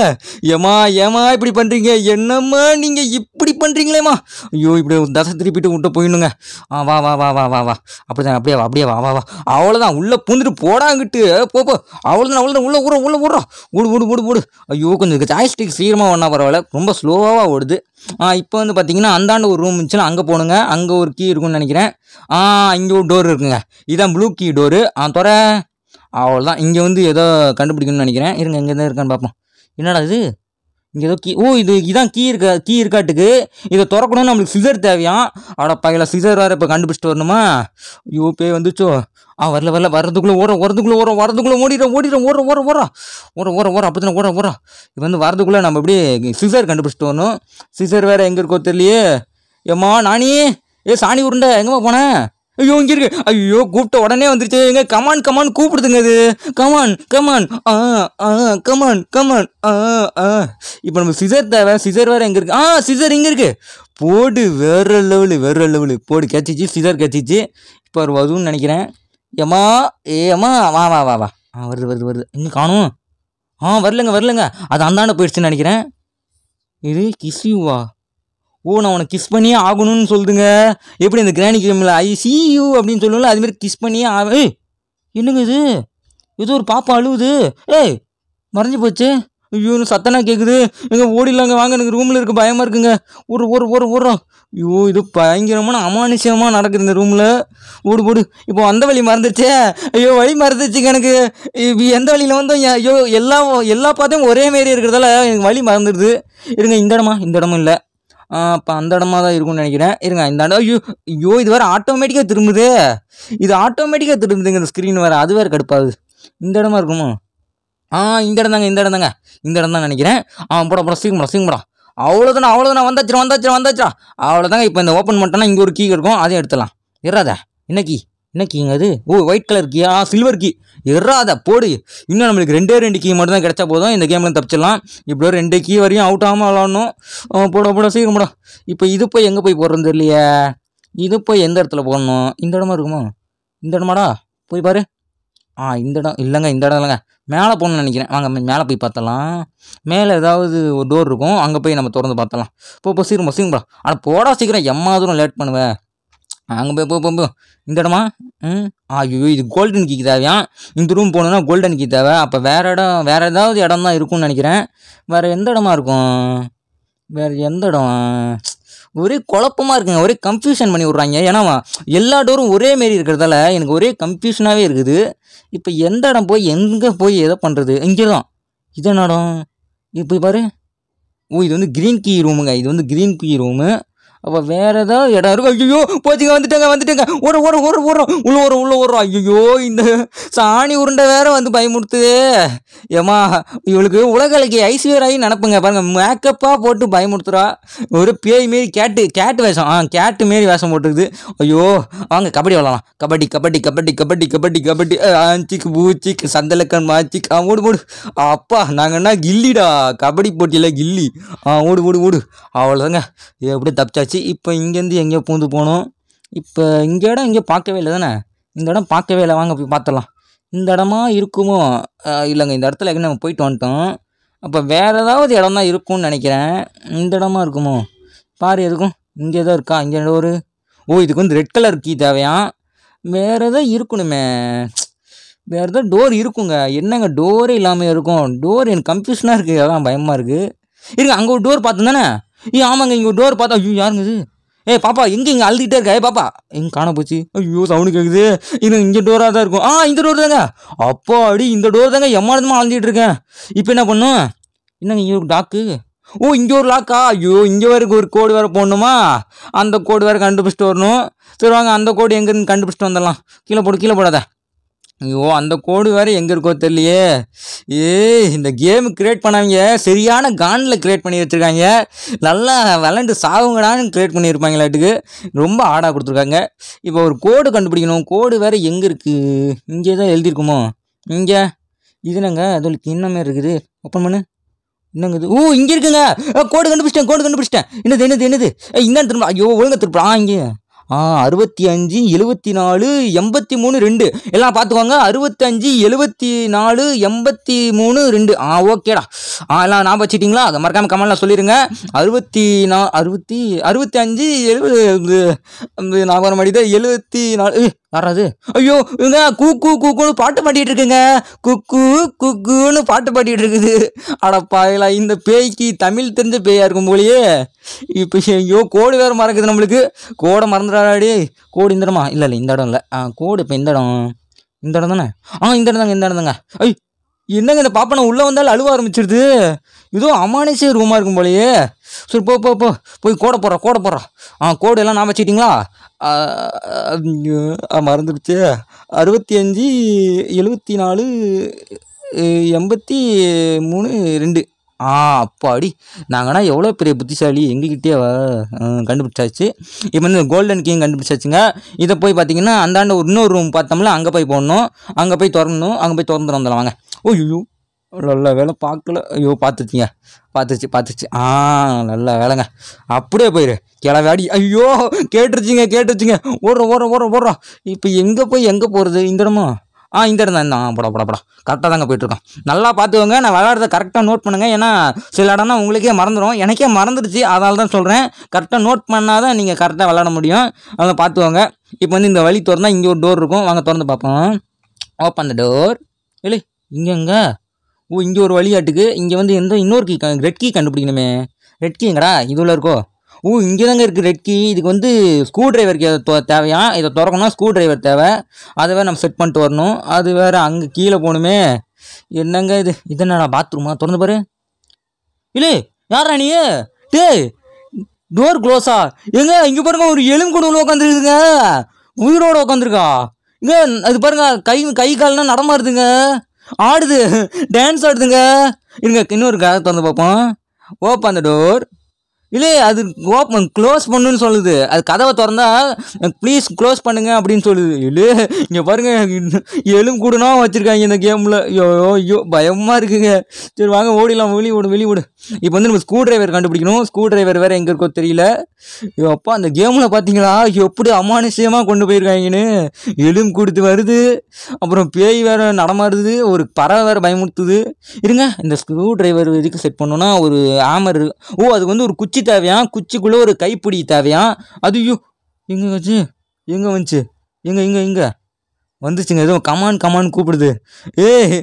ஏமா ஏமா இப்படி பண்ணுறீங்க என்னம்மா நீங்கள் இப்படி பண்ணுறீங்களேம்மா ஐயோ இப்படி தசை திருப்பிட்டு விட்டு போயிடுங்க ஆ வா வா வா வா வா வா அப்படி அப்படியே வா அப்படியே வா வா வா அவ்வளோதான் உள்ளே பூந்துட்டு போடாங்கிட்டு போ போ அவ்வளோதான் அவ்வளோதான் உள்ளே ஊற உள்ளே ஊடுறோம் ஊடு ஊடு ஊடு ஊடு ஐயோ கொஞ்சம் ஜாய்ஸ்டிக் சீக்கிரமாக ஒன்றா பரவாயில்ல ரொம்ப ஸ்லோவாக ஓடுது இப்போ வந்து பார்த்தீங்கன்னா அந்தாண்ட ஒரு ரூம் இருந்துச்சுன்னா அங்கே போகணுங்க அங்கே ஒரு கீ இருக்கும்னு நினைக்கிறேன் இங்கே ஒரு டோர் இருக்குங்க இதுதான் ப்ளூ கீ டோரு துறை அவ்வளோதான் இங்கே வந்து ஏதோ கண்டுபிடிக்கணும்னு நினைக்கிறேன் இருங்க இங்கே தான் இருக்கான்னு பார்ப்போம் என்னடா இது இங்கே ஏதோ கீ ஓ இது இதுதான் கீ இருக்கா கீ இருக்காட்டுக்கு இதை திறக்கணும்னு நம்மளுக்கு சிசர் தேவையாம் அவட பையில சிசர் வேறு இப்போ கண்டுபிடிச்சிட்டு வரணுமா ஐயோ பே வந்துச்சோ ஆ வரல வரல வரதுக்குள்ளே ஓரம் வரதுக்குள்ளே ஓரம் வரதுக்குள்ளே ஓடிடும் ஓடிடும் ஓரம் ஓரம் ஓரம் ஓரம் ஓரம் ஓரம் அப்படி தானே ஓரம் ஓரம் இது வந்து வரதுக்குள்ளே நம்ம இப்படி சிசர் கண்டுபிடிச்சிட்டு வரணும் சிசர் வேறு எங்கே இருக்கோ தெரியலையே ஏம்மா நானி ஏ சாணி உருண்டை எங்கேம்மா போனேன் ஐயோ இங்கே இருக்கு ஐயோ கூப்பிட்ட உடனே வந்துருச்சு எங்க கமான் கமான் கூப்பிடுதுங்க அது கமான் கமான் ஆ ஆ கமான் கமான் ஆ ஆ இப்போ நம்ம சிசர் தேவை சிசர் வேறு எங்கே இருக்குது ஆ சிசர் இங்கே இருக்குது போடு வேற லெவலு வேற லெவலு போடு கெச்சிச்சு சிசர் கெச்சிச்சு இப்போ ஒரு வருதுன்னு நினைக்கிறேன் ஏமா ஏ அம்மா வா வா வா வா ஆ வருது வருது வருது இன்னும் காணும் ஆ வரலங்க வரலங்க அது அந்தாண்ட போயிடுச்சுன்னு நினைக்கிறேன் இது கிஸ்யூவா ஓ நான் உனக்கு கிஸ் பண்ணியே ஆகணும்னு சொல்லுதுங்க எப்படி இந்த கிராணி கிரமில் ஐ சி யூ அப்படின்னு சொல்லுவோம்ல அதுமாரி கிஸ் பண்ணியே ஆ என்னங்க இது ஏதோ ஒரு பாப்பா அழுவுது ஏய் மறைஞ்சு போச்சு ஐயோ சத்தனா கேட்குது எங்கே ஓடிடலாங்க வாங்க எனக்கு ரூமில் இருக்க பயமாக இருக்குங்க ஒரு ஒரு ஒரு ஒரு ஐயோ இது பயங்கரமான அமானுஷமாக நடக்குது இந்த ரூமில் ஓடு போடு இப்போ வந்த வழி மறந்துருச்சே ஐயோ வழி மறந்துருச்சுங்க எனக்கு எந்த வழியில் வந்தோம் ஐயோ எல்லா எல்லா பாத்தையும் ஒரே மாரி இருக்கிறதால எனக்கு வழி மறந்துடுது இருங்க இந்த இடமா இந்த இடமும் இல்லை அப்போ அந்த இடமா தான் இருக்கும்னு நினைக்கிறேன் இருங்க இந்த இடம் ஐயோ ஐயோ இது வேறு ஆட்டோமேட்டிக்காக திரும்புது இது ஆட்டோமேட்டிக்காக திரும்புதுங்க இந்த ஸ்க்ரீன் வேறு அது வேறு கடுப்பாகுது இந்த இடமா இருக்குமா ஆ இந்த இடம் தாங்க இந்த இடம் தாங்க இந்த இடம் தான் நினைக்கிறேன் ஆ போடா போட ஸ்வீங் போட ஸ்வீங் போடா அவ்வளோதானே அவ்வளோதானே வந்தாச்சு வந்தாச்சு வந்தாச்சா அவ்வளோதாங்க இப்போ இந்த ஓப்பன் பண்ணிட்டோன்னா இங்கே ஒரு கீ இருக்கும் அதையும் எடுத்துடலாம் இறாத என்ன கீ என்ன கீங்க அது ஓ ஒயிட் கலர் கீ ஆ சில்வர் கீ இறாத போடு இன்னும் நம்மளுக்கு ரெண்டே ரெண்டு கீ மட்டும் தான் கிடச்சா போதும் இந்த கேம்லேருந்து தப்பிச்சிடலாம் இப்படி ரெண்டு கீ வரையும் அவுட் ஆகாமல் விளாடணும் போட போட சீக்கிரம் போட இப்போ இது போய் எங்கே போய் போடுறது இல்லையே இது போய் எந்த இடத்துல போடணும் இந்த இடமா இருக்குமா இந்த இடமாடா போய் பாரு ஆ இந்த இடம் இல்லைங்க இந்த இடம் இல்லைங்க மேலே போகணும்னு நினைக்கிறேன் வாங்க மேலே போய் பார்த்தலாம் மேலே ஏதாவது ஒரு டோர் இருக்கும் அங்கே போய் நம்ம திறந்து பார்த்தலாம் போ போ சீக்கிரம் சீக்கிரம் போகலாம் ஆனால் போடா சீக்கிரம் எம்மா தூரம் லேட் பண்ணுவேன் அங்கே போய் போ போ இந்த இடமா ம் ஐயோ இது கோல்டன் கீக்கு தேவையா இந்த ரூம் போகணுன்னா கோல்டன் கீ தேவை அப்போ வேறு இடம் வேறு ஏதாவது இடம் தான் இருக்கும்னு நினைக்கிறேன் வேறு எந்த இடமா இருக்கும் வேறு எந்த இடம் ஒரே குழப்பமாக இருக்குங்க ஒரே கன்ஃபியூஷன் பண்ணி விட்றாங்க ஏன்னா எல்லா டோரும் ஒரே மாரி இருக்கிறதால எனக்கு ஒரே கன்ஃபியூஷனாகவே இருக்குது இப்போ எந்த இடம் போய் எங்கே போய் எதை பண்ணுறது இங்கே தான் இது என்ன இடம் இப்போ பாரு ஓ இது வந்து க்ரீன் கீ ரூமுங்க இது வந்து க்ரீன் கீ ரூமு அப்போ வேறு ஏதாவது இடம் இருக்கும் ஐயோ போச்சுங்க வந்துட்டேங்க வந்துட்டேங்க ஒரு ஒரு ஒரு ஒரு உள்ள ஒரு உள்ள ஒரு ஐயோ இந்த சாணி உருண்டை வேற வந்து பயமுடுத்துது ஏமா இவளுக்கு உலகலைக்கு ஆகி நினப்புங்க பாருங்கள் மேக்கப்பாக போட்டு பயமுடுத்துறா ஒரு பேய் மாரி கேட்டு கேட்டு வேஷம் ஆ கேட்டு மாரி வேஷம் போட்டுருக்குது ஐயோ வாங்க கபடி விளாடலாம் கபடி கபடி கபடி கபடி கபடி கபடி ஆஞ்சிக்கு பூச்சிக்கு சந்தலக்கன் மாச்சிக்கு ஆ ஓடு ஓடு அப்பா நாங்கள் என்ன கில்லிடா கபடி போட்டியில் கில்லி ஆ ஓடு ஓடு ஓடு அவ்வளோதாங்க எப்படி தப்பிச்சாச்சு ஆச்சு இப்போ இங்கேருந்து எங்கேயோ பூந்து போகணும் இப்போ இங்கே இடம் எங்கேயோ பார்க்கவே இல்லை தானே இந்த இடம் பார்க்கவே இல்லை வாங்க போய் பார்த்துடலாம் இந்த இடமா இருக்குமோ இல்லைங்க இந்த இடத்துல எங்கே நம்ம போயிட்டு வந்துட்டோம் அப்போ வேறு ஏதாவது இடம் தான் இருக்கும்னு நினைக்கிறேன் இந்த இடமா இருக்குமோ பாரு எதுக்கும் இங்கே ஏதோ இருக்கா இங்கே ஒரு ஓ இதுக்கு வந்து ரெட் கலர் கீ தேவையா வேறு எதோ இருக்கணுமே வேறு ஏதோ டோர் இருக்குங்க என்னங்க டோரே இல்லாமல் இருக்கும் டோர் எனக்கு கன்ஃபியூஷனாக இருக்குது அதான் பயமாக இருக்குது இருங்க அங்கே ஒரு டோர் பார்த்தோம் தானே ஏ ஆமாங்க இங்கே டோர் பார்த்தா ஐயோ யாருங்க இது ஏ பாப்பா எங்கே இங்கே அழுதுகிட்டே இருக்கா ஏ பாப்பா எங்கே காண போச்சு ஐயோ சவுண்டு கேட்குது இன்னும் இங்கே டோராக தான் இருக்கும் ஆ இந்த டோர் தாங்க அப்போ அடி இந்த டோர் தாங்க எம்மானதுமா அழுந்துகிட்டு இருக்கேன் இப்போ என்ன பண்ணும் என்னங்க இங்கே ஒரு டாக்கு ஓ இங்கே ஒரு லாக்கா ஐயோ இங்கே வரைக்கும் ஒரு கோடு வேறு போடணுமா அந்த கோடு வேறு கண்டுபிடிச்சிட்டு வரணும் சரி வாங்க அந்த கோடு எங்கேருந்து கண்டுபிடிச்சிட்டு வந்துடலாம் கீழே போடு கீழே போடாத ஐயோ அந்த கோடு வேறு எங்கே இருக்கோ தெரியலையே ஏ இந்த கேமு க்ரியேட் பண்ணவங்க சரியான கானில் க்ரியேட் பண்ணி வச்சுருக்காங்க நல்லா விளாண்டு சாவுங்கடான்னு க்ரியேட் பண்ணியிருப்பாங்களாட்டுக்கு ரொம்ப ஆடாக கொடுத்துருக்காங்க இப்போ ஒரு கோடு கண்டுபிடிக்கணும் கோடு வேறு எங்கே இருக்குது இங்கே தான் எழுதியிருக்குமோ இங்கே இதுனங்க அதுக்கு இன்னமே இருக்குது ஓப்பன் பண்ணு என்னங்குது ஓ இங்கே இருக்குங்க கோடு கண்டுபிடிச்சிட்டேன் கோடு கண்டுபிடிச்சிட்டேன் என்னது என்னது என்னது என்னன்னு திரும்ப ஐயோ ஒழுங்காக திருப்பா இங்கே அறுபத்தி அஞ்சு எழுபத்தி நாலு எண்பத்தி மூணு ரெண்டு எல்லாம் பார்த்துக்கோங்க அறுபத்தஞ்சு எழுபத்தி நாலு எண்பத்தி மூணு ரெண்டு ஆ ஓகேடா ஆ எல்லாம் நான் வச்சுட்டிங்களா அதை மறக்காமல் கமெண்ட்லாம் சொல்லிடுங்க அறுபத்தி நா அறுபத்தி அறுபத்தி அஞ்சு எழுபது ஞாபகம் எழுபத்தி நாலு வராது ஐயோ இங்க கூ கூக்குன்னு பாட்டு பாடிட்டு இருக்குங்க குக்கு குக்குன்னு பாட்டு பாடிட்டு இருக்குது அடப்பாயில இந்த பேய்க்கு தமிழ் தெரிஞ்ச பேயா இருக்கும் போலயே இப்போ ஐயோ கோடு வேறு மறக்குது நம்மளுக்கு கோடை மறந்துடாடி கோடு இந்த இடமா இல்லை இல்லை இந்த இடம் இல்லை ஆ கோடு இப்போ இந்த இடம் இந்த இடம் தானே ஆ இந்த இடம் தாங்க இந்த இடம் தாங்க ஐய் என்னங்க இந்த பாப்பனை உள்ளே வந்தாலும் அழுவ ஆரம்பிச்சிருது இதோ அமானுஷே ரூமாக இருக்கும் போலையே சரி போ போ போ போய் கோட போடுறோம் கோட போடுறோம் ஆ கோடு எல்லாம் நான் வச்சுக்கிட்டிங்களா மறந்துடுச்சு அறுபத்தி அஞ்சு எழுபத்தி நாலு எண்பத்தி மூணு ரெண்டு ஆ அப்பாடி நாங்கள்னா எவ்வளோ பெரிய புத்திசாலி எங்ககிட்டே கண்டுபிடிச்சாச்சு இப்போ வந்து கோல்டன் கிங் கண்டுபிடிச்சாச்சுங்க இதை போய் பார்த்தீங்கன்னா அந்தாண்ட இன்னொரு ரூம் பார்த்தோம்ல அங்கே போய் போடணும் அங்கே போய் திறந்தணும் அங்கே போய் திறந்துட்டு வாங்க ஓய்யோ நல்ல வேலை பார்க்கல ஐயோ பார்த்துச்சிங்க பார்த்துச்சு பார்த்துச்சு ஆ நல்ல வேலைங்க அப்படியே போயிரு கிளவாடி ஐயோ கேட்டுருச்சிங்க கேட்டுருச்சிங்க ஓடுறோம் ஓடுறோம் ஓடுறோம் ஓடுறோம் இப்போ எங்கே போய் எங்கே போகிறது இந்த இடமும் ஆ இந்த இடம் தான் தான் படா படா படா கரெக்டாக தாங்க போயிட்டுருக்கோம் நல்லா பார்த்துக்கோங்க நான் விளாட்றத கரெக்டாக நோட் பண்ணுங்கள் ஏன்னா சில இடம்னா உங்களுக்கே மறந்துடும் எனக்கே மறந்துடுச்சு அதனால தான் சொல்கிறேன் கரெக்டாக நோட் பண்ணால் தான் நீங்கள் கரெக்டாக விளாட முடியும் அதை பார்த்துக்கோங்க இப்போ வந்து இந்த வழி திறந்தால் இங்கே ஒரு டோர் இருக்கும் வாங்க திறந்து பார்ப்போம் ஓப்பன் த டோர் இல்லை இங்கெங்கே ஓ இங்கே ஒரு வழியாட்டுக்கு இங்கே வந்து எந்த இன்னொரு கீ ரெட் கீ கண்டுபிடிக்கணுமே ரெட் கீங்கடா எங்கடா இதுவில் இருக்கோ ஓ இங்கே தாங்க இருக்குது ரெட் கீ இதுக்கு வந்து ஸ்க்ரூ டிரைவருக்கு தேவையா இதை திறக்கணும் ஸ்க்ரூ டிரைவர் தேவை அதை வேறு நம்ம செட் பண்ணிட்டு வரணும் அது வேறு அங்கே கீழே போகணுமே என்னங்க இது இது என்னடா பாத்ரூமா திறந்து பாரு இல்லை யாரா நீ டே டோர் க்ளோஸா எங்க இங்கே பாருங்க ஒரு எலும்புக்கூடவில் உட்காந்துருக்குதுங்க உயிரோடு உட்காந்துருக்கா இங்கே அது பாருங்க கை கை கால்னா நடமாறுதுங்க ஆடுது டான்ஸ் ஆடுதுங்க இருங்க இன்னொரு கதை திறந்து பார்ப்போம் ஓப்பன் த டோர் இல்லை அது ஓப்பன் க்ளோஸ் பண்ணுன்னு சொல்லுது அது கதவை திறந்தா ப்ளீஸ் க்ளோஸ் பண்ணுங்க அப்படின்னு சொல்லுது இல்லை இங்கே பாருங்க எலும் கூடனா வச்சுருக்காங்க இந்த கேமில் ஐயோ ஐயோ பயமாக இருக்குங்க சரி வாங்க ஓடிடலாம் வெளியே விடு வெளியே விடு இப்போ வந்து நம்ம ஸ்க்ரூ டிரைவர் கண்டுபிடிக்கணும் ஸ்க்ரூ டிரைவர் வேறு எங்கே இருக்கோ தெரியல ஐயோ அப்பா அந்த கேமில் பார்த்தீங்களா எப்படி அமானுஷயமாக கொண்டு போயிருக்காங்கன்னு எலும் கொடுத்து வருது அப்புறம் பேய் வேறு நடமாறுது ஒரு பறவை வேறு பயமுறுத்துது இருங்க இந்த ஸ்க்ரூ டிரைவர் இதுக்கு செட் பண்ணோன்னா ஒரு ஆமர் ஓ அதுக்கு வந்து ஒரு குச்சி குச்சி தேவையாம் குச்சிக்குள்ளே ஒரு கைப்பிடி தேவையாம் அது ஐயோ எங்கே வச்சு எங்கே வந்துச்சு எங்கே இங்கே இங்கே வந்துச்சுங்க எதுவும் கமான் கமான் கூப்பிடுது ஏய்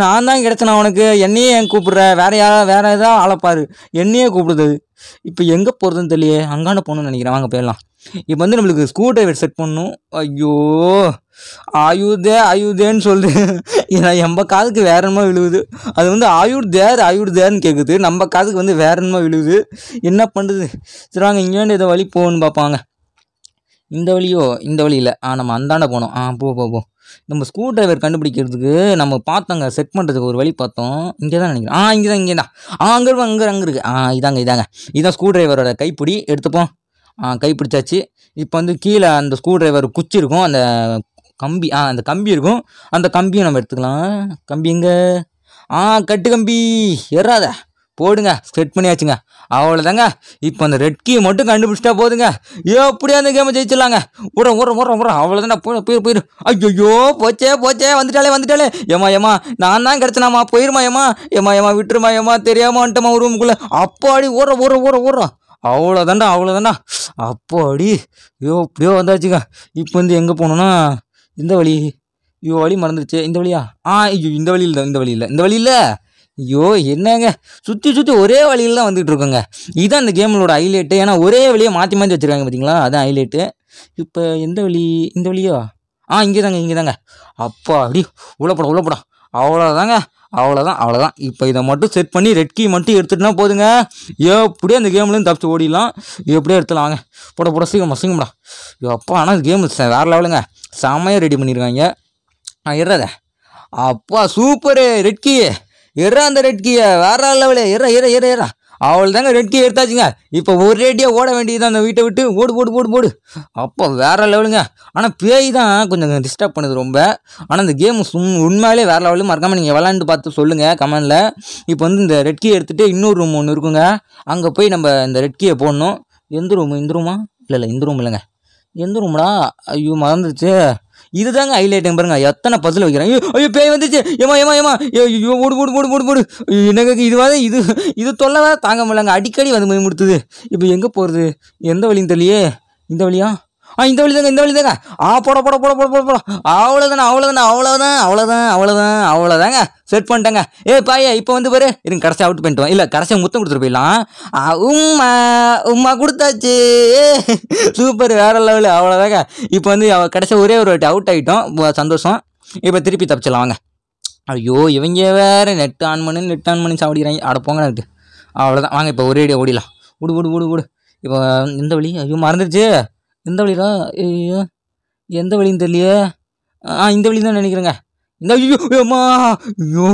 நான் தான் கிடச்சேனா உனக்கு என்னையே ஏன் கூப்பிடுற வேற யாரா வேற எதாவது ஆளப்பாரு என்னையே கூப்பிடுது இப்போ எங்கே போகிறதுன்னு தெரியலையே அங்கான போகணும்னு நினைக்கிறேன் வாங்க போயிடலாம் இப்போ வந்து நம்மளுக்கு ஸ்க்ரூ ட்ரைவர் செட் பண்ணணும் ஐயோ ஆயுர்தே ஆயுர்தேன்னு சொல்லுது ஏன்னா நம்ம காதுக்கு என்னமோ விழுவுது அது வந்து ஆயுர் தேர் ஆயுர் தேர்னு கேட்குது நம்ம காதுக்கு வந்து என்னமோ விழுவுது என்ன பண்ணுறது சரி வாங்க இங்கேருந்து ஏதோ வழி போகணும்னு பார்ப்பாங்க இந்த வழியோ இந்த வழியில் ஆ நம்ம அந்தாண்ட போனோம் ஆ போ போ போ நம்ம ஸ்க்ரூ ட்ரைவர் கண்டுபிடிக்கிறதுக்கு நம்ம பார்த்தோங்க செட் பண்ணுறதுக்கு ஒரு வழி பார்த்தோம் இங்கே தான் நினைக்கிறேன் ஆ இங்கே தான் இங்கே தான் ஆ அங்கே அங்கே அங்கே இருக்குது ஆ இதாங்க இதாங்க இதான் ஸ்க்ரூ ட்ரைவரோட கைப்பிடி எடுத்துப்போம் கைப்பிடிச்சாச்சு இப்போ வந்து கீழே அந்த ஸ்க்ரூ ட்ரைவர் குச்சி இருக்கும் அந்த கம்பி ஆ அந்த கம்பி இருக்கும் அந்த கம்பியும் நம்ம எடுத்துக்கலாம் கம்பி எங்கே ஆ கட்டு கம்பி எறாத போடுங்க செட் பண்ணியாச்சுங்க அவ்வளோதாங்க இப்போ அந்த ரெட் கீ மட்டும் கண்டுபிடிச்சிட்டா போதுங்க எப்படியா அந்த கேமை ஜெயிச்சிடலாங்க உரம் உரம் உரம் உரம் அவ்வளோதான் போய் போயிரு போயிரு ஐயோ போச்சே போச்சே வந்துட்டாலே வந்துட்டாலே ஏமா ஏமா நான் தான் கிடச்சினாமா போயிருமா ஏமா ஏமா ஏமா விட்டுருமா ஏமா ஒரு ரூமுக்குள்ளே அப்பாடி உரம் உரம் ஊற உரம் அவ்வளோதாண்டா அவ்வளோதாண்டா அப்போ அடி ஐயோ இப்படியோ வந்தாச்சுங்க இப்போ வந்து எங்கே போகணுன்னா இந்த வழி ஐயோ வழி மறந்துடுச்சு இந்த வழியா ஆ ஐயோ இந்த வழியில் இந்த வழியில் இந்த வழியில் ஐயோ என்னங்க சுற்றி சுற்றி ஒரே வழியில் தான் வந்துகிட்டு இருக்கோங்க இதுதான் இந்த கேமோட ஹைலைட்டு ஏன்னா ஒரே வழியை மாற்றி மாற்றி வச்சுருக்காங்க பார்த்தீங்களா அதான் ஹைலைட்டு இப்போ எந்த வழி இந்த வழியோ ஆ இங்கே தாங்க இங்கே தாங்க அப்பா அப்படி உள்ளப்படம் உள்ளப்படம் அவ்வளோதாங்க அவ்வளோதான் அவ்வளோதான் இப்போ இதை மட்டும் செட் பண்ணி ரெட் கீ மட்டும் எடுத்துட்டுனா போதுங்க எப்படியே அந்த கேம்லேருந்து தப்பிச்சு ஓடிடலாம் எப்படியே எடுத்துலாம் வாங்க போட போட சீக்கிரம் சீக்கிரம்டா அப்பா ஆனால் கேம் வேறு லெவலுங்க செமையாக ரெடி பண்ணியிருக்காங்க நான் இறத அப்பா சூப்பரு ரெட் கீ எற அந்த ரெட் கீயை வேற லெவலு எற எற எற எறா அவள் தாங்க கீ எடுத்தாச்சுங்க இப்போ ரேடியாக ஓட வேண்டியது அந்த வீட்டை விட்டு ஓடு போடு போடு போடு அப்போ வேறு லெவலுங்க ஆனால் பேய் தான் கொஞ்சம் டிஸ்டர்ப் பண்ணுது ரொம்ப ஆனால் இந்த கேம் சும் உண்மையிலே வேறு லெவலு மறக்காமல் நீங்கள் விளாண்டு பார்த்து சொல்லுங்கள் கமெண்டில் இப்போ வந்து இந்த கீ எடுத்துகிட்டு இன்னொரு ரூம் ஒன்று இருக்குங்க அங்கே போய் நம்ம இந்த கீயை போடணும் எந்த ரூம் இந்த ரூமா இல்லை இல்லை இந்த ரூம் இல்லைங்க எந்த ரூம்டா ஐயோ மறந்துச்சு இதுதாங்க ஹைலைட்டுங்க பாருங்க எத்தனை பசில் வைக்கிறேன் ஐயோ பேய் வந்துச்சு ஏமா ஏமா ஏமா ஓடு ஓடு ஓடு போடு போடு எனக்கு இது வந்து இது இது தொல்லை தாங்க முடியலங்க அடிக்கடி வந்து முடித்துது இப்போ எங்கே போகிறது எந்த வழியும் தெரியலையே இந்த வழியா ஆ இந்த வழி தாங்க இந்த வழி தாங்க ஆ போட போட போட போட போட போட அவ்வளோதானே அவ்வளோதானே அவ்வளோதான் அவ்வளோதான் அவ்வளோதான் அவ்வளோதாங்க செட் பண்ணிட்டாங்க ஏ பாய இப்போ வந்து பாரு இருங்க கடைசி அவுட் பண்ணிட்டு இல்லை கடைசியாக முத்தம் கொடுத்துட்டு போயிடலாம் உம்மா உம்மா கொடுத்தாச்சு சூப்பர் வேற லெவலு அவ்வளோதாங்க இப்போ வந்து கடைசியாக ஒரே ஒரு வாட்டி அவுட் ஆகிட்டோம் சந்தோஷம் இப்போ திருப்பி தப்பிச்சிடலாம் வாங்க ஐயோ இவங்க வேறு நெட் ஆன் பண்ணி நெட் ஆன் பண்ணி சாப்பிடுறாங்க அட போங்க நெட்டு அவ்வளோதான் வாங்க இப்போ ஒரே அடி ஓடிடலாம் ஓடு ஓடு இப்போ இந்த வழி ஐயோ மறந்துடுச்சு எந்த வழி தான் ஐயோ எந்த வழின்னு தெரியலையே ஆ இந்த வழி தான் நினைக்கிறேங்க இந்த ஐயோ அம்மா ஐயோ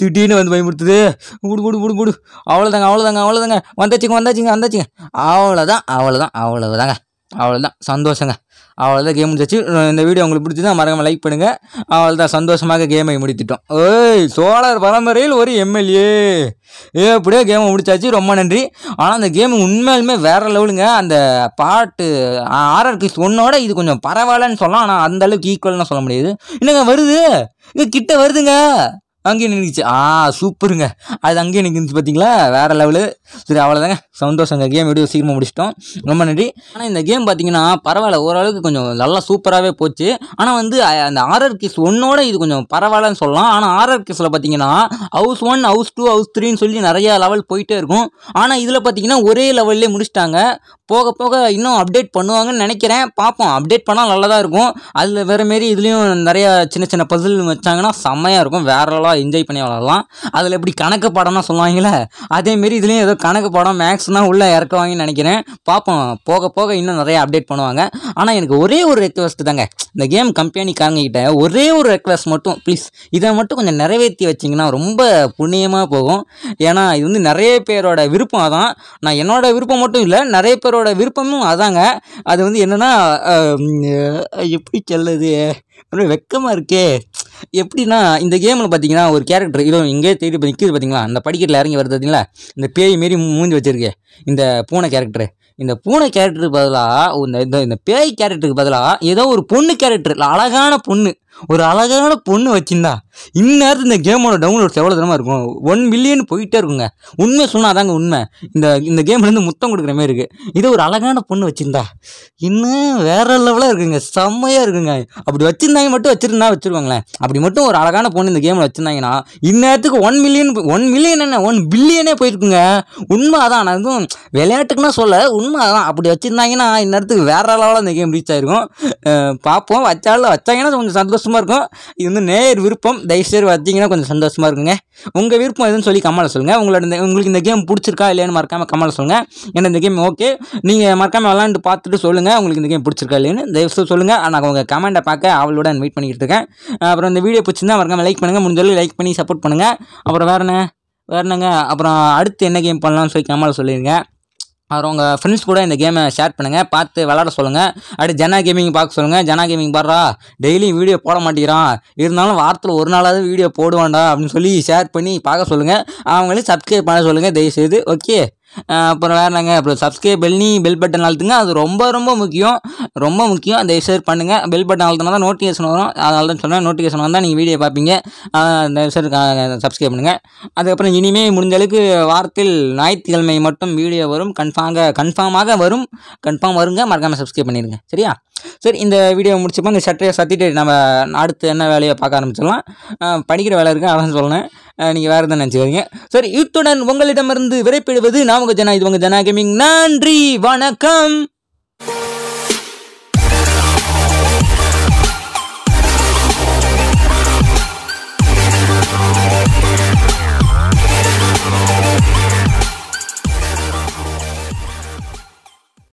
திடீர்னு வந்து பயமுறுத்துது விடு விடு விடு விடு அவ்வளோதாங்க அவ்வளோதாங்க அவ்வளோதாங்க வந்தாச்சுங்க வந்தாச்சுங்க வந்தாச்சுங்க அவ்வளோதான் அவ்வளோதான் அவ்வளோதாங்க அவ்வளோதான் சந்தோஷங்க அவ்வளோதான் கேம் முடிச்சாச்சு இந்த வீடியோ உங்களுக்கு பிடிச்சதா மறக்காம லைக் பண்ணுங்கள் அவ்வளோதான் சந்தோஷமாக கேமை முடித்துட்டோம் ஏய் சோழர் பரம்பரையில் ஒரு எம்எல்ஏ ஏ அப்படியே கேமை முடிச்சாச்சு ரொம்ப நன்றி ஆனால் அந்த கேம் உண்மையிலுமே வேறு லெவலுங்க அந்த பாட்டு ஆர்ஆர் கிஸ் ஒன்னோட இது கொஞ்சம் பரவாயில்லன்னு சொல்லலாம் ஆனால் அந்தளவுக்கு ஈக்குவல்னு சொல்ல முடியாது என்னங்க வருது இங்கே கிட்ட வருதுங்க அங்கேயும் நின்றுச்சு ஆ சூப்பருங்க அது அங்கேயே நிற்கிச்சு பார்த்தீங்களா வேறு லெவலு சரி அவ்வளோதாங்க சந்தோஷங்க கேம் எப்படியோ சீக்கிரமாக முடிச்சிட்டோம் ரொம்ப நன்றி ஆனால் இந்த கேம் பார்த்தீங்கன்னா பரவாயில்ல ஓரளவுக்கு கொஞ்சம் நல்லா சூப்பராகவே போச்சு ஆனால் வந்து அந்த ஆர்ஆர் கிஸ் ஒன்னோட இது கொஞ்சம் பரவாயில்லன்னு சொல்லலாம் ஆனால் ஆர்ஆர் கிஸில் பார்த்தீங்கன்னா house one house two house த்ரீன்னு சொல்லி நிறையா லெவல் போயிட்டே இருக்கும் ஆனால் இதில் பார்த்தீங்கன்னா ஒரே லெவல்லே முடிச்சிட்டாங்க போக போக இன்னும் அப்டேட் பண்ணுவாங்கன்னு நினைக்கிறேன் பார்ப்போம் அப்டேட் பண்ணால் நல்லதாக இருக்கும் அதில் வேறு மாரி இதுலேயும் நிறையா சின்ன சின்ன பசில் வச்சாங்கன்னா செம்மையாக இருக்கும் வேறு என்ஜாய் பண்ணி வளரலாம் அதில் எப்படி கணக்கு பாடம்னா சொல்லுவாங்களே அதேமாரி இதுலேயும் ஏதோ கணக்கு பாடம் மேக்ஸ்னால் உள்ளே இறக்குவாங்கன்னு நினைக்கிறேன் பார்ப்போம் போக போக இன்னும் நிறைய அப்டேட் பண்ணுவாங்க ஆனால் எனக்கு ஒரே ஒரு ரெக்வஸ்ட் தாங்க இந்த கேம் கம்பெனிக்காரங்கக்கிட்ட ஒரே ஒரு ரெக்வஸ்ட் மட்டும் ப்ளீஸ் இதை மட்டும் கொஞ்சம் நிறைவேற்றி வச்சிங்கன்னா ரொம்ப புண்ணியமாக போகும் ஏன்னா இது வந்து நிறைய பேரோட விருப்பம் அதான் நான் என்னோட விருப்பம் மட்டும் இல்லை நிறைய பேரோட விருப்பமும் அதாங்க அது வந்து என்னென்னா எப்படி செல்லுது வெக்கமாக இருக்கே எப்படின்னா இந்த கேமில் பார்த்தீங்கன்னா ஒரு கேரக்டர் இதோ இங்கேயே தேடி நிற்கிது பார்த்தீங்களா அந்த படிக்கட்டில் இறங்கி வருது பார்த்தீங்களா இந்த பேய் மாரி மூஞ்சி வச்சிருக்கு இந்த பூனை கேரக்டரு இந்த பூனை கேரக்டருக்கு பதிலாக இந்த இந்த பேய் கேரக்டருக்கு பதிலாக ஏதோ ஒரு பொண்ணு கேரக்டர் அழகான பொண்ணு ஒரு அழகான பொண்ணு வச்சிருந்தா இந்நேரத்து இந்த கேமோட டவுன்லோட்ஸ் எவ்வளோ தரமாக இருக்கும் ஒன் மில்லியன் போயிட்டே இருக்குங்க உண்மை சொன்னால் தாங்க உண்மை இந்த இந்த கேம்லேருந்து முத்தம் கொடுக்குற மாதிரி இருக்குது இது ஒரு அழகான பொண்ணு வச்சுருந்தா இன்னும் வேற லெவலாக இருக்குங்க செம்மையாக இருக்குங்க அப்படி வச்சுருந்தாங்க மட்டும் வச்சுருந்தா வச்சுருவாங்களேன் அப்படி மட்டும் ஒரு அழகான பொண்ணு இந்த கேமில் வச்சுருந்தாங்கன்னா இந்நேரத்துக்கு ஒன் மில்லியன் ஒன் மில்லியன் என்ன ஒன் பில்லியனே போயிருக்குங்க உண்மை அதான் நான் எதுவும் விளையாட்டுக்குன்னா சொல்ல உண்மை அதான் அப்படி வச்சுருந்தாங்கன்னா இந்நேரத்துக்கு வேற லெவலாக இந்த கேம் ரீச் ஆகிருக்கும் பார்ப்போம் வச்சாலும் வச்சாங்கன்னா கொஞ்சம் சந்தோஷம் சந்தோஷமாக இருக்கும் இது வந்து நேர் விருப்பம் தயவுசெய்து வந்தீங்கன்னா கொஞ்சம் சந்தோஷமாக இருக்குங்க உங்கள் விருப்பம் எதுன்னு சொல்லி கமலை சொல்லுங்கள் உங்களோட இந்த உங்களுக்கு இந்த கேம் பிடிச்சிருக்கா இல்லையான்னு மறக்காமல் கமலை சொல்லுங்கள் ஏன்னா இந்த கேம் ஓகே நீங்கள் மறக்காமல் விளாண்டு பார்த்துட்டு சொல்லுங்கள் உங்களுக்கு இந்த கேம் பிடிச்சிருக்கா இல்லைன்னு தயவுசெய்து சொல்லுங்கள் நான் உங்கள் கமெண்ட்டை பார்க்க அவளோட வெயிட் பண்ணிக்கிட்டு இருக்கேன் அப்புறம் இந்த வீடியோ பிடிச்சிருந்தா மறக்காமல் லைக் பண்ணுங்கள் முடிஞ்சளவு லைக் பண்ணி சப்போர்ட் பண்ணுங்கள் அப்புறம் வேறு என்ன வேறு என்னங்க அப்புறம் அடுத்து என்ன கேம் பண்ணலாம்னு சொல்லி கமலை சொல்லிடுங்க அப்புறம் உங்கள் ஃப்ரெண்ட்ஸ் கூட இந்த கேமை ஷேர் பண்ணுங்கள் பார்த்து விளாட சொல்லுங்கள் அப்படியே ஜனா கேமிங் பார்க்க சொல்லுங்கள் ஜனா கேமிங் பாடுறா டெய்லியும் வீடியோ போட மாட்டேங்கிறான் இருந்தாலும் வாரத்தில் ஒரு நாளாவது வீடியோ போடுவான்டா அப்படின்னு சொல்லி ஷேர் பண்ணி பார்க்க சொல்லுங்கள் அவங்களையும் சப்ஸ்கிரைப் பண்ண சொல்லுங்கள் தயவுசெய்து ஓகே அப்புறம் வேறு நாங்கள் அப்புறம் சப்ஸ்கிரைப் பண்ணி பெல் பட்டன் அழுத்துங்க அது ரொம்ப ரொம்ப முக்கியம் ரொம்ப முக்கியம் அந்த ஷேர் பண்ணுங்கள் பெல் பட்டன் அழுத்தினா தான் நோட்டிஃபிகேஷன் வரும் அதனால தான் சொன்னால் நோட்டிஃபிகேஷன் வந்தால் நீங்கள் வீடியோ பார்ப்பீங்க அந்த ஷேர் சப்ஸ்கிரைப் பண்ணுங்கள் அதுக்கப்புறம் இனிமேல் முடிஞ்சளவுக்கு வாரத்தில் ஞாயிற்றுக்கிழமை மட்டும் வீடியோ வரும் கன்ஃபார்மாக கன்ஃபார்மாக வரும் கன்ஃபார்ம் வருங்க மறக்காமல் சப்ஸ்கிரைப் பண்ணிடுங்க சரியா சரி இந்த வீடியோ முடிச்சப்போ இந்த ஷட்டரை சத்திட்டு நம்ம அடுத்து என்ன வேலையை பார்க்க ஆரம்பிச்சிடலாம் படிக்கிற வேலை இருக்குது அதான் சொன்னேன் நீங்கள் வேறு தான் நினச்சிக்கிறீங்க சரி இத்துடன் உங்களிடமிருந்து விரைப்பிடுவது நான் ஜனா இது உங்கள் ஜனா கேமிங் நன்றி வணக்கம்